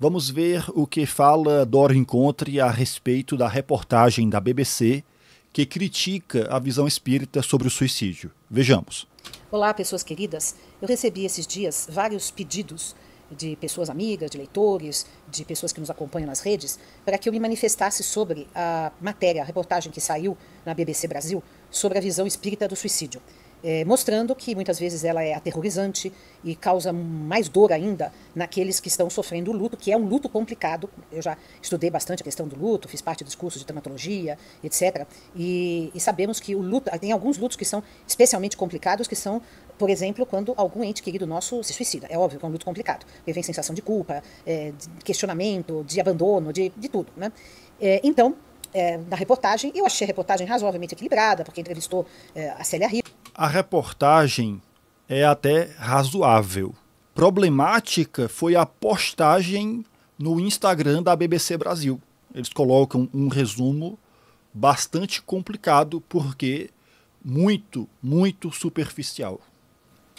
Vamos ver o que fala Dora Encontre a respeito da reportagem da BBC que critica a visão espírita sobre o suicídio. Vejamos. Olá, pessoas queridas. Eu recebi esses dias vários pedidos de pessoas amigas, de leitores, de pessoas que nos acompanham nas redes, para que eu me manifestasse sobre a matéria, a reportagem que saiu na BBC Brasil sobre a visão espírita do suicídio é, mostrando que muitas vezes ela é aterrorizante e causa mais dor ainda naqueles que estão sofrendo o luto, que é um luto complicado. Eu já estudei bastante a questão do luto, fiz parte dos cursos de dermatologia, etc. E, e sabemos que o luto, tem alguns lutos que são especialmente complicados, que são, por exemplo, quando algum ente querido nosso se suicida. É óbvio que é um luto complicado, porque vem sensação de culpa, é, de questionamento, de abandono, de, de tudo. Né? É, então, é, na reportagem, eu achei a reportagem razoavelmente equilibrada, porque entrevistou é, a Célia Rico a reportagem é até razoável. Problemática foi a postagem no Instagram da BBC Brasil. Eles colocam um resumo bastante complicado porque muito, muito superficial.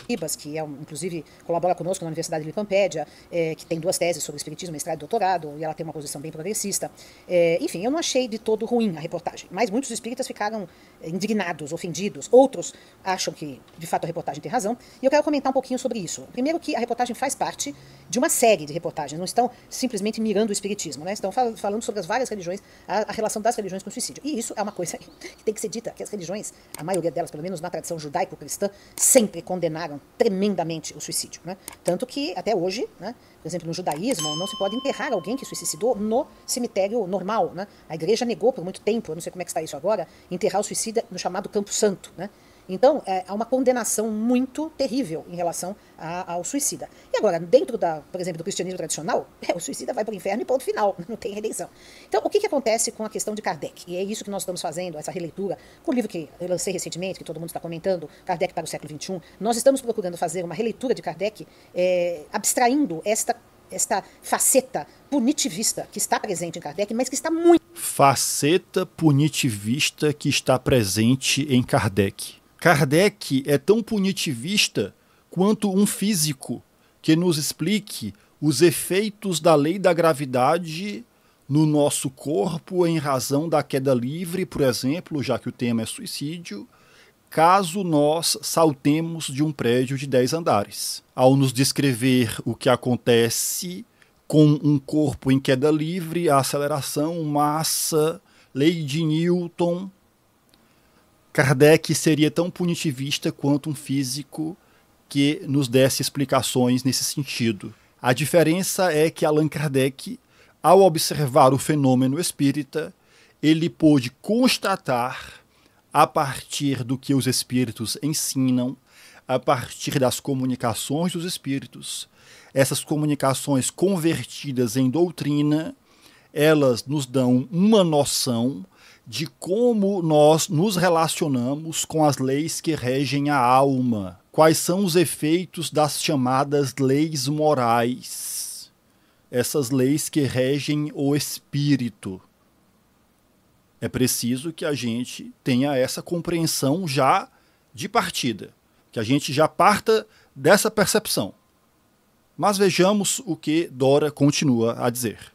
Ibas, que é, um, inclusive colabora conosco na Universidade de Lipampédia, é, que tem duas teses sobre espiritismo, mestrado e doutorado, e ela tem uma posição bem progressista. É, enfim, eu não achei de todo ruim a reportagem, mas muitos espíritas ficaram é, indignados, ofendidos. Outros acham que, de fato, a reportagem tem razão, e eu quero comentar um pouquinho sobre isso. Primeiro que a reportagem faz parte de uma série de reportagens, não estão simplesmente mirando o espiritismo, né? estão fal falando sobre as várias religiões, a, a relação das religiões com o suicídio. E isso é uma coisa que tem que ser dita, que as religiões, a maioria delas, pelo menos na tradição judaico-cristã, sempre condenaram aumentaram tremendamente o suicídio. Né? Tanto que, até hoje, né, por exemplo, no judaísmo, não se pode enterrar alguém que suicidou no cemitério normal. Né? A igreja negou por muito tempo, eu não sei como é que está isso agora, enterrar o suicida no chamado Campo Santo. Né? Então, é, há uma condenação muito terrível em relação a, ao suicida. E agora, dentro, da, por exemplo, do cristianismo tradicional, é, o suicida vai para o inferno e ponto final, não tem redenção. Então, o que, que acontece com a questão de Kardec? E é isso que nós estamos fazendo, essa releitura, com o livro que eu lancei recentemente, que todo mundo está comentando, Kardec para o século XXI, nós estamos procurando fazer uma releitura de Kardec, é, abstraindo esta esta faceta punitivista que está presente em Kardec, mas que está muito. Faceta punitivista que está presente em Kardec. Kardec é tão punitivista quanto um físico que nos explique os efeitos da lei da gravidade no nosso corpo em razão da queda livre, por exemplo, já que o tema é suicídio, caso nós saltemos de um prédio de 10 andares. Ao nos descrever o que acontece com um corpo em queda livre, a aceleração, massa, lei de Newton, Kardec seria tão punitivista quanto um físico que nos desse explicações nesse sentido. A diferença é que Allan Kardec, ao observar o fenômeno espírita, ele pôde constatar, a partir do que os espíritos ensinam, a partir das comunicações dos espíritos, essas comunicações convertidas em doutrina, elas nos dão uma noção de como nós nos relacionamos com as leis que regem a alma, quais são os efeitos das chamadas leis morais, essas leis que regem o espírito. É preciso que a gente tenha essa compreensão já de partida, que a gente já parta dessa percepção. Mas vejamos o que Dora continua a dizer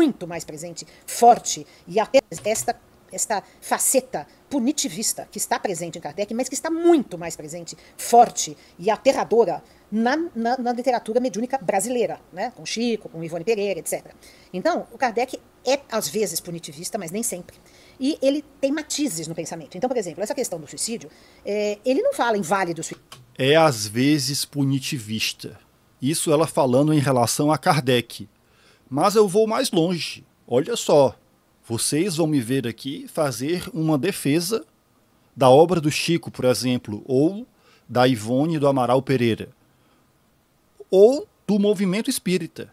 muito mais presente, forte e até esta esta faceta punitivista que está presente em Kardec, mas que está muito mais presente, forte e aterradora na, na, na, literatura mediúnica brasileira, né? com Chico, com Ivone Pereira, etc. Então, o Kardec é, às vezes, punitivista, mas nem sempre. E ele tem matizes no pensamento. Então, por exemplo, essa questão do suicídio, é, ele não fala em vale do suicídio. É, às vezes, punitivista. Isso ela falando em relação a Kardec mas eu vou mais longe. Olha só, vocês vão me ver aqui fazer uma defesa da obra do Chico, por exemplo, ou da Ivone do Amaral Pereira, ou do movimento espírita.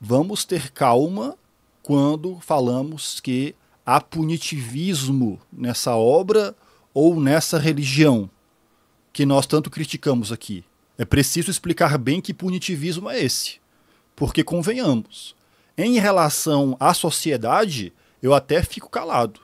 Vamos ter calma quando falamos que há punitivismo nessa obra ou nessa religião que nós tanto criticamos aqui. É preciso explicar bem que punitivismo é esse. Porque, convenhamos, em relação à sociedade, eu até fico calado.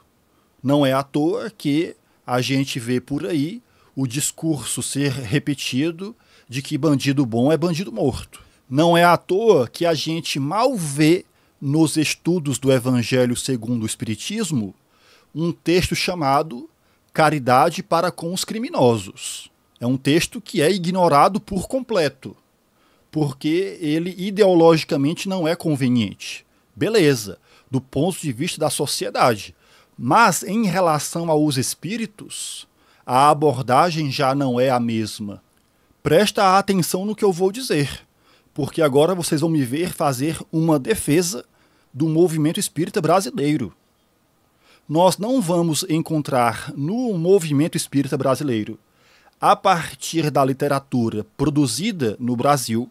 Não é à toa que a gente vê por aí o discurso ser repetido de que bandido bom é bandido morto. Não é à toa que a gente mal vê nos estudos do Evangelho segundo o Espiritismo um texto chamado Caridade para com os Criminosos. É um texto que é ignorado por completo porque ele ideologicamente não é conveniente. Beleza, do ponto de vista da sociedade. Mas em relação aos espíritos, a abordagem já não é a mesma. Presta atenção no que eu vou dizer, porque agora vocês vão me ver fazer uma defesa do movimento espírita brasileiro. Nós não vamos encontrar no movimento espírita brasileiro, a partir da literatura produzida no Brasil,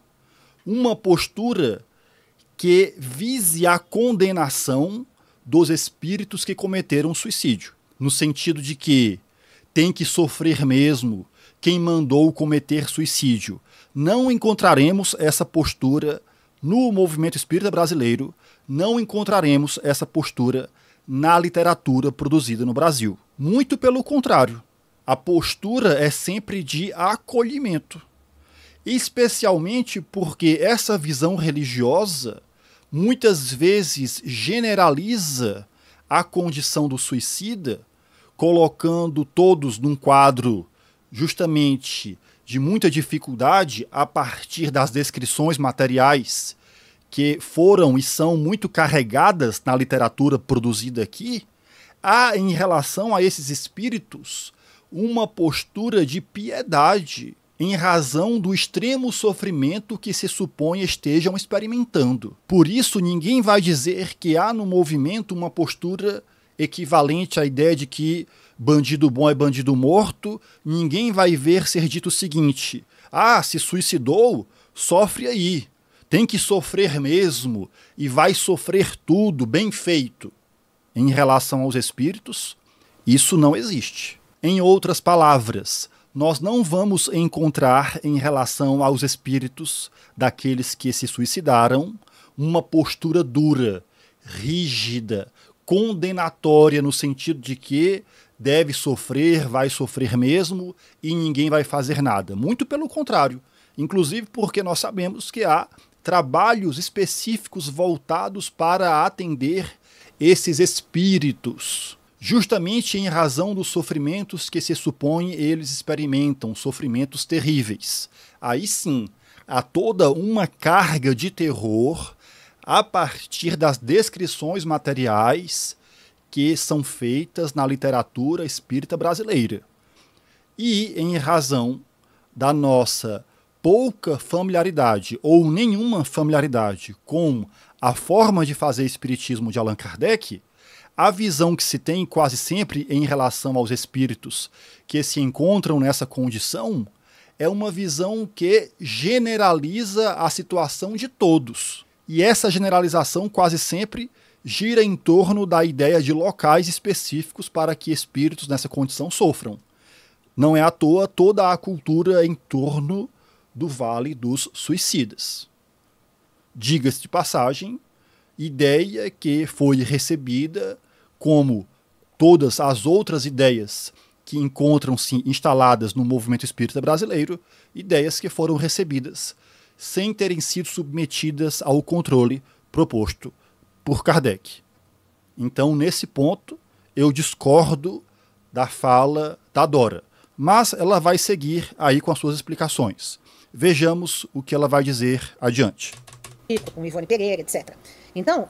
uma postura que vise a condenação dos espíritos que cometeram suicídio, no sentido de que tem que sofrer mesmo quem mandou cometer suicídio. Não encontraremos essa postura no movimento espírita brasileiro, não encontraremos essa postura na literatura produzida no Brasil. Muito pelo contrário, a postura é sempre de acolhimento especialmente porque essa visão religiosa muitas vezes generaliza a condição do suicida, colocando todos num quadro justamente de muita dificuldade a partir das descrições materiais que foram e são muito carregadas na literatura produzida aqui, há em relação a esses espíritos uma postura de piedade em razão do extremo sofrimento que se supõe estejam experimentando. Por isso, ninguém vai dizer que há no movimento uma postura equivalente à ideia de que bandido bom é bandido morto, ninguém vai ver ser dito o seguinte: ah, se suicidou, sofre aí. Tem que sofrer mesmo e vai sofrer tudo, bem feito. Em relação aos espíritos, isso não existe. Em outras palavras, nós não vamos encontrar em relação aos espíritos daqueles que se suicidaram uma postura dura, rígida, condenatória no sentido de que deve sofrer, vai sofrer mesmo e ninguém vai fazer nada. Muito pelo contrário, inclusive porque nós sabemos que há trabalhos específicos voltados para atender esses espíritos justamente em razão dos sofrimentos que se supõe eles experimentam, sofrimentos terríveis. Aí sim, há toda uma carga de terror a partir das descrições materiais que são feitas na literatura espírita brasileira. E em razão da nossa pouca familiaridade ou nenhuma familiaridade com a forma de fazer espiritismo de Allan Kardec, a visão que se tem quase sempre em relação aos espíritos que se encontram nessa condição é uma visão que generaliza a situação de todos. E essa generalização quase sempre gira em torno da ideia de locais específicos para que espíritos nessa condição sofram. Não é à toa toda a cultura em torno do Vale dos Suicidas. Diga-se de passagem, ideia que foi recebida como todas as outras ideias que encontram-se instaladas no movimento espírita brasileiro, ideias que foram recebidas sem terem sido submetidas ao controle proposto por Kardec. Então, nesse ponto, eu discordo da fala da Dora, mas ela vai seguir aí com as suas explicações. Vejamos o que ela vai dizer adiante. Pico, com Ivone Pereira, etc. Então,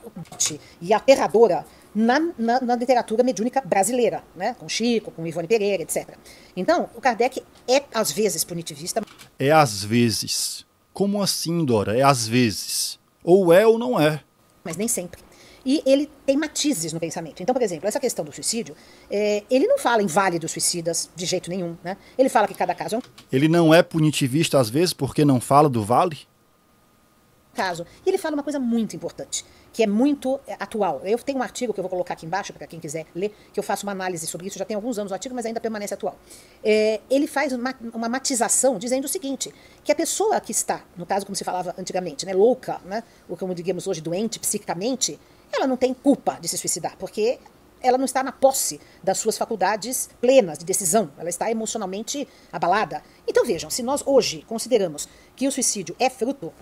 e aterradora na, na, na, literatura mediúnica brasileira, né? com Chico, com Ivone Pereira, etc. Então, o Kardec é, às vezes, punitivista. É às vezes. Como assim, Dora? É às vezes. Ou é ou não é. Mas nem sempre. E ele tem matizes no pensamento. Então, por exemplo, essa questão do suicídio, é, ele não fala em vale dos suicidas de jeito nenhum. Né? Ele fala que cada caso é um. Ele não é punitivista, às vezes, porque não fala do vale? caso. E ele fala uma coisa muito importante, que é muito é, atual. Eu tenho um artigo que eu vou colocar aqui embaixo, para quem quiser ler, que eu faço uma análise sobre isso, já tem alguns anos o artigo, mas ainda permanece atual. É, ele faz uma, uma, matização dizendo o seguinte, que a pessoa que está, no caso como se falava antigamente, né, louca, né, ou como digamos hoje, doente psicicamente, ela não tem culpa de se suicidar, porque ela não está na posse das suas faculdades plenas de decisão, ela está emocionalmente abalada. Então vejam, se nós hoje consideramos que o suicídio é fruto,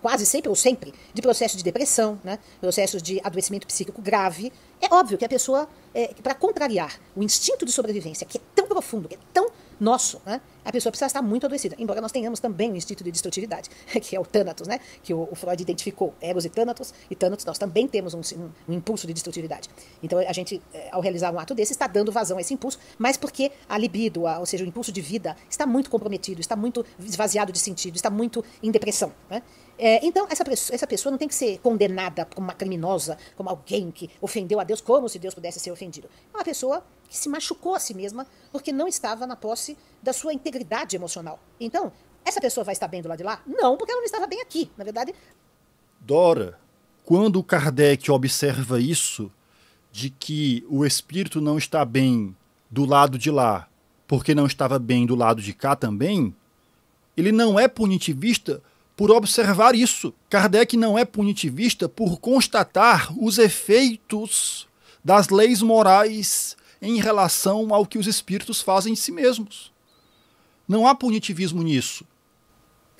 quase sempre ou sempre, de processos de depressão, né? processos de adoecimento psíquico grave, é óbvio que a pessoa, é, para contrariar o instinto de sobrevivência, que é tão profundo, que é tão nosso, né? a pessoa precisa estar muito adoecida. Embora nós tenhamos também o instinto de destrutividade, que é o Thanatos, né? Que o, Freud identificou, Eros e Thanatos, e Thanatos nós também temos um, um, impulso de destrutividade. Então a gente, eh, ao realizar um ato desse, está dando vazão a esse impulso, mas porque a libido, a, ou seja, o impulso de vida, está muito comprometido, está muito esvaziado de sentido, está muito em depressão, né? É, então, essa, essa pessoa não tem que ser condenada como uma criminosa, como alguém que ofendeu a Deus, como se Deus pudesse ser ofendido. É uma pessoa que se machucou a si mesma porque não estava na posse da sua integridade emocional. Então, essa pessoa vai estar bem do lado de lá? Não, porque ela não estava bem aqui. Na verdade. Dora, quando Kardec observa isso, de que o espírito não está bem do lado de lá, porque não estava bem do lado de cá também, ele não é punitivista por observar isso. Kardec não é punitivista por constatar os efeitos das leis morais em relação ao que os espíritos fazem em si mesmos. Não há punitivismo nisso.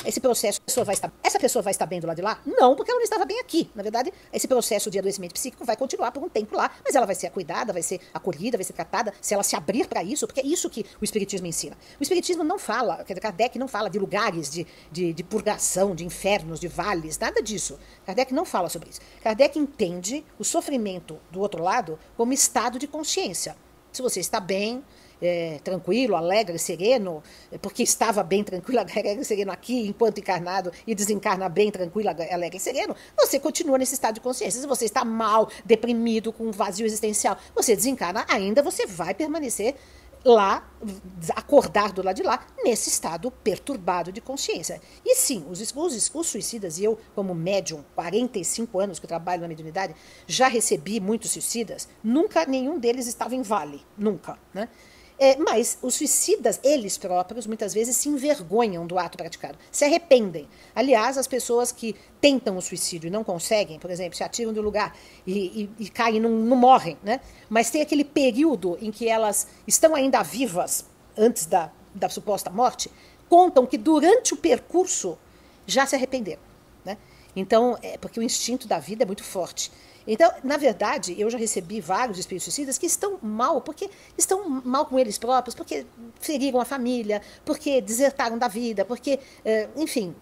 Esse processo, pessoa vai estar, essa pessoa vai estar bem do lado de lá? Não, porque ela não estava bem aqui. Na verdade, esse processo de adoecimento psíquico vai continuar por um tempo lá, mas ela vai ser cuidada, vai ser acolhida, vai ser tratada, se ela se abrir para isso, porque é isso que o Espiritismo ensina. O Espiritismo não fala, Kardec não fala de lugares de, de, de purgação, de infernos, de vales, nada disso. Kardec não fala sobre isso. Kardec entende o sofrimento do outro lado como estado de consciência. Se você está bem, é, tranquilo, alegre, sereno, é porque estava bem tranquilo, alegre, sereno aqui, enquanto encarnado, e desencarna bem tranquilo, alegre, sereno, você continua nesse estado de consciência. Se você está mal, deprimido, com um vazio existencial, você desencarna ainda, você vai permanecer lá, acordar do lado de lá, nesse estado perturbado de consciência. E sim, os, os, os suicidas, e eu, como médium, 45 anos que trabalho na mediunidade, já recebi muitos suicidas, nunca nenhum deles estava em vale, nunca, né? É, mas os suicidas, eles próprios, muitas vezes se envergonham do ato praticado, se arrependem. Aliás, as pessoas que tentam o suicídio e não conseguem, por exemplo, se atiram do lugar e, e, e caem, não, não morrem, né? Mas tem aquele período em que elas estão ainda vivas antes da, da suposta morte, contam que durante o percurso já se arrependeram. Né? Então, é porque o instinto da vida é muito forte. Então, na verdade, eu já recebi vários espíritos suicidas que estão mal, porque estão mal com eles próprios, porque feriram a família, porque desertaram da vida, porque, eh, enfim,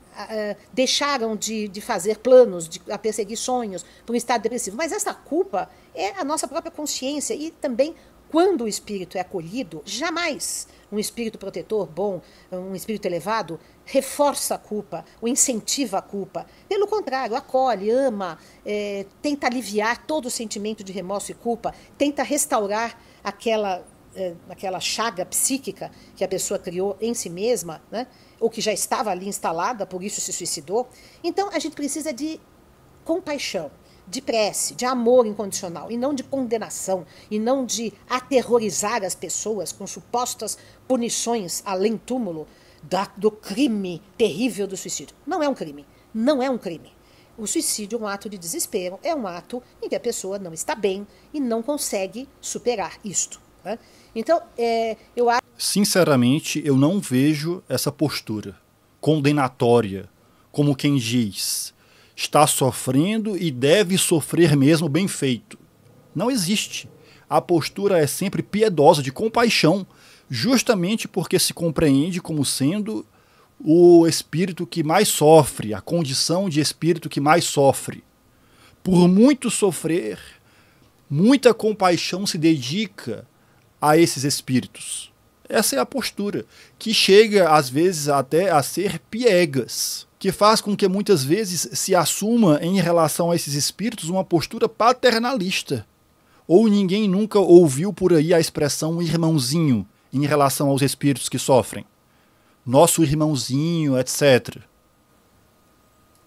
deixaram de, de fazer planos, de a perseguir sonhos, por um estado depressivo. Mas essa culpa é a nossa própria consciência e também quando o espírito é acolhido, jamais um espírito protetor bom, um espírito elevado, reforça a culpa, ou incentiva a culpa. Pelo contrário, acolhe, ama, é, tenta aliviar todo o sentimento de remorso e culpa, tenta restaurar aquela, é, aquela chaga psíquica que a pessoa criou em si mesma, né? ou que já estava ali instalada, por isso se suicidou. Então, a gente precisa de compaixão de prece, de amor incondicional, e não de condenação, e não de aterrorizar as pessoas com supostas punições além túmulo, da, do crime terrível do suicídio. Não é um crime. Não é um crime. O suicídio é um ato de desespero, é um ato em que a pessoa não está bem e não consegue superar isto. Né? Então, é, eu acho. Sinceramente, eu não vejo essa postura condenatória, como quem diz, está sofrendo e deve sofrer mesmo bem feito. Não existe. A postura é sempre piedosa, de compaixão, justamente porque se compreende como sendo o espírito que mais sofre, a condição de espírito que mais sofre. Por muito sofrer, muita compaixão se dedica a esses espíritos. Essa é a postura, que chega às vezes até a ser piegas, que faz com que muitas vezes se assuma em relação a esses espíritos uma postura paternalista. Ou ninguém nunca ouviu por aí a expressão irmãozinho, em relação aos espíritos que sofrem? Nosso irmãozinho, etc.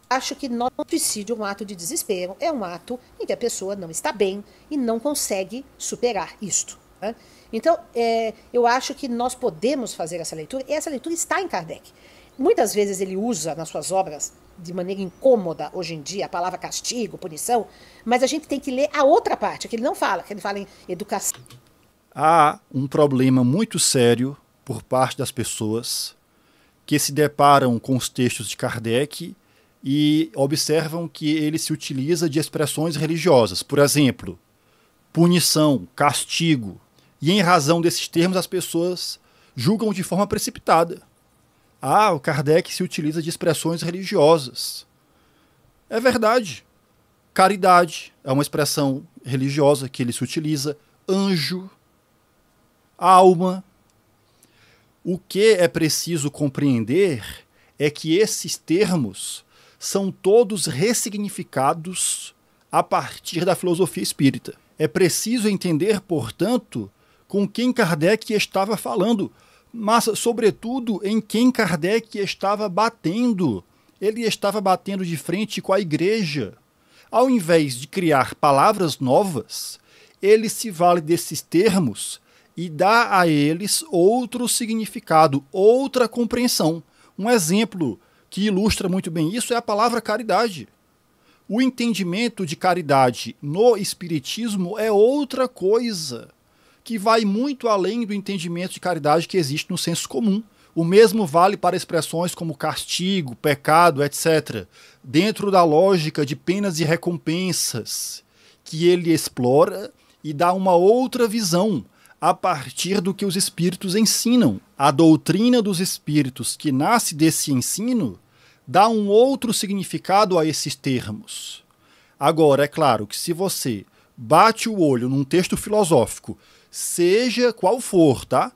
Acho que no é suicídio, é um ato de desespero, é um ato em que a pessoa não está bem e não consegue superar isto. Né? Então, é, eu acho que nós podemos fazer essa leitura, e essa leitura está em Kardec. Muitas vezes ele usa nas suas obras, de maneira incômoda hoje em dia, a palavra castigo, punição, mas a gente tem que ler a outra parte, que ele não fala, que ele fala em educação, há um problema muito sério por parte das pessoas que se deparam com os textos de Kardec e observam que ele se utiliza de expressões religiosas. Por exemplo, punição, castigo. E em razão desses termos, as pessoas julgam de forma precipitada. Ah, o Kardec se utiliza de expressões religiosas. É verdade. Caridade é uma expressão religiosa que ele se utiliza. Anjo alma. O que é preciso compreender é que esses termos são todos ressignificados a partir da filosofia espírita. É preciso entender, portanto, com quem Kardec estava falando, mas, sobretudo, em quem Kardec estava batendo. Ele estava batendo de frente com a igreja. Ao invés de criar palavras novas, ele se vale desses termos e dá a eles outro significado, outra compreensão. Um exemplo que ilustra muito bem isso é a palavra caridade. O entendimento de caridade no Espiritismo é outra coisa que vai muito além do entendimento de caridade que existe no senso comum. O mesmo vale para expressões como castigo, pecado, etc. Dentro da lógica de penas e recompensas que ele explora e dá uma outra visão, a partir do que os espíritos ensinam. A doutrina dos espíritos que nasce desse ensino dá um outro significado a esses termos. Agora, é claro que se você bate o olho num texto filosófico, seja qual for, tá?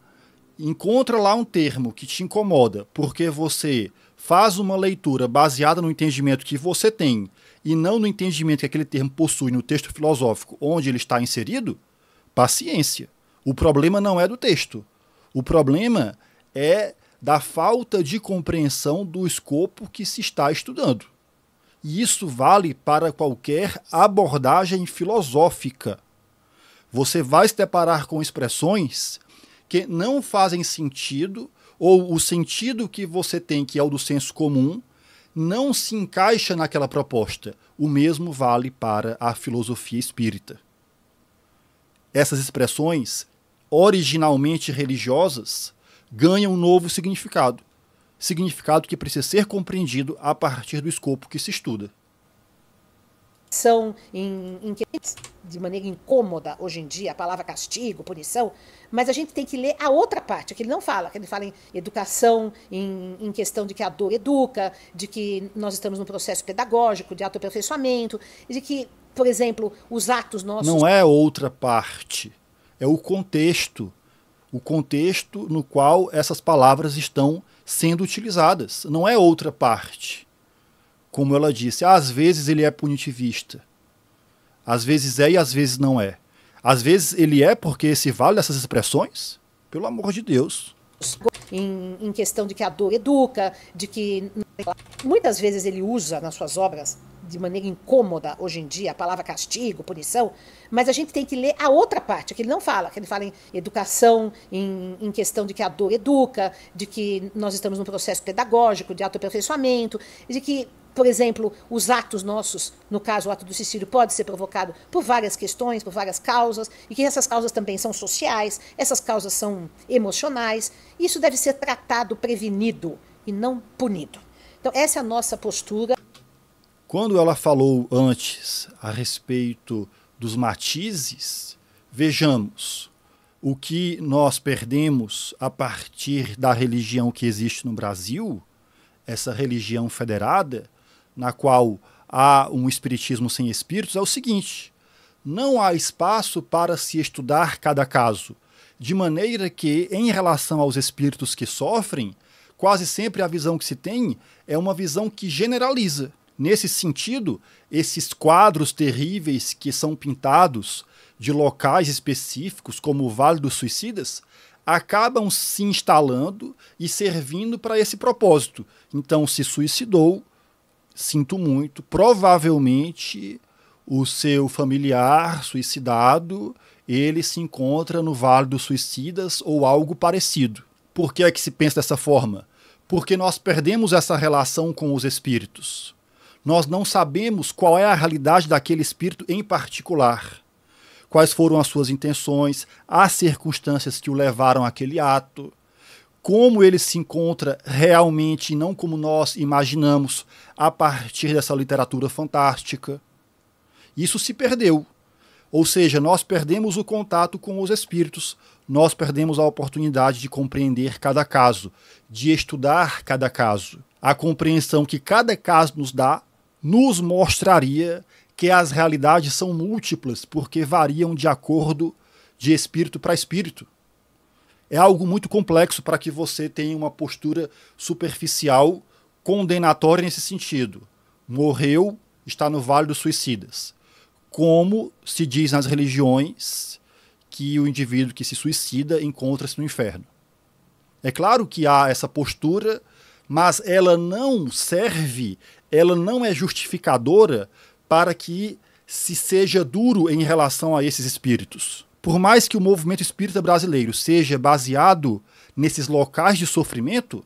Encontra lá um termo que te incomoda, porque você faz uma leitura baseada no entendimento que você tem e não no entendimento que aquele termo possui no texto filosófico onde ele está inserido, paciência. O problema não é do texto. O problema é da falta de compreensão do escopo que se está estudando. E isso vale para qualquer abordagem filosófica. Você vai se deparar com expressões que não fazem sentido ou o sentido que você tem, que é o do senso comum, não se encaixa naquela proposta. O mesmo vale para a filosofia espírita. Essas expressões originalmente religiosas ganha um novo significado. Significado que precisa ser compreendido a partir do escopo que se estuda. São inquietantes, de maneira incômoda hoje em dia, a palavra castigo, punição, mas a gente tem que ler a outra parte, que ele não fala, que ele fala em educação, em, em questão de que a dor educa, de que nós estamos num processo pedagógico, de autoaperfeiçoamento, de que, por exemplo, os atos nossos. Não é outra parte é o contexto, o contexto no qual essas palavras estão sendo utilizadas, não é outra parte. Como ela disse, ah, às vezes ele é punitivista. Às vezes é e às vezes não é. Às vezes ele é porque se vale dessas expressões? Pelo amor de Deus. Em, em questão de que a dor educa, de que é. muitas vezes ele usa nas suas obras de maneira incômoda hoje em dia, a palavra castigo, punição, mas a gente tem que ler a outra parte, que ele não fala, que ele fala em educação, em, em questão de que a dor educa, de que nós estamos num processo pedagógico, de autoaperfeiçoamento, de que por exemplo, os atos nossos, no caso o ato do suicídio, pode ser provocado por várias questões, por várias causas, e que essas causas também são sociais, essas causas são emocionais. Isso deve ser tratado, prevenido e não punido. Então, essa é a nossa postura. Quando ela falou antes a respeito dos matizes, vejamos o que nós perdemos a partir da religião que existe no Brasil, essa religião federada, na qual há um espiritismo sem espíritos, é o seguinte: não há espaço para se estudar cada caso, de maneira que, em relação aos espíritos que sofrem, quase sempre a visão que se tem é uma visão que generaliza. Nesse sentido, esses quadros terríveis que são pintados de locais específicos, como o Vale dos Suicidas, acabam se instalando e servindo para esse propósito. Então, se suicidou, sinto muito, provavelmente o seu familiar suicidado, ele se encontra no Vale dos Suicidas ou algo parecido. Por que é que se pensa dessa forma? Porque nós perdemos essa relação com os espíritos nós não sabemos qual é a realidade daquele espírito em particular. Quais foram as suas intenções, as circunstâncias que o levaram àquele ato, como ele se encontra realmente, e não como nós imaginamos, a partir dessa literatura fantástica. Isso se perdeu. Ou seja, nós perdemos o contato com os espíritos, nós perdemos a oportunidade de compreender cada caso, de estudar cada caso. A compreensão que cada caso nos dá nos mostraria que as realidades são múltiplas porque variam de acordo de espírito para espírito. É algo muito complexo para que você tenha uma postura superficial condenatória nesse sentido. Morreu, está no Vale dos Suicidas. Como se diz nas religiões que o indivíduo que se suicida encontra-se no inferno. É claro que há essa postura, mas ela não serve ela não é justificadora para que se seja duro em relação a esses espíritos. Por mais que o movimento espírita brasileiro seja baseado nesses locais de sofrimento,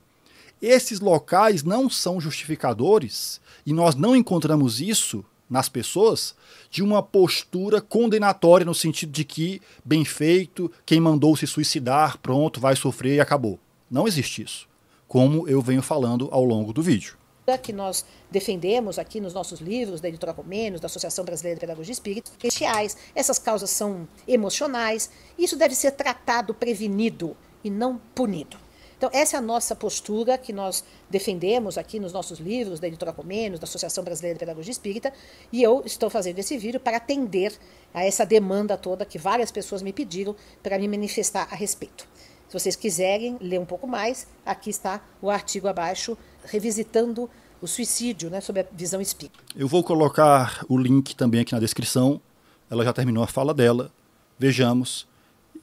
esses locais não são justificadores e nós não encontramos isso nas pessoas de uma postura condenatória no sentido de que bem feito, quem mandou se suicidar, pronto, vai sofrer e acabou. Não existe isso, como eu venho falando ao longo do vídeo que nós defendemos aqui nos nossos livros, da Editora Comenos, da Associação Brasileira de Pedagogia Espírita, reais. Essas causas são emocionais. Isso deve ser tratado, prevenido e não punido. Então, essa é a nossa postura que nós defendemos aqui nos nossos livros, da Editora Comenos, da Associação Brasileira de Pedagogia Espírita, e eu estou fazendo esse vídeo para atender a essa demanda toda que várias pessoas me pediram para me manifestar a respeito. Se vocês quiserem ler um pouco mais, aqui está o artigo abaixo, revisitando o suicídio, né, sob a visão espírita. Eu vou colocar o link também aqui na descrição. Ela já terminou a fala dela. Vejamos.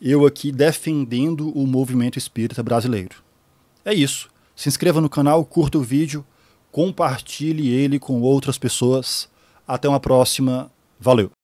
Eu aqui defendendo o movimento espírita brasileiro. É isso. Se inscreva no canal, curta o vídeo, compartilhe ele com outras pessoas. Até uma próxima. Valeu!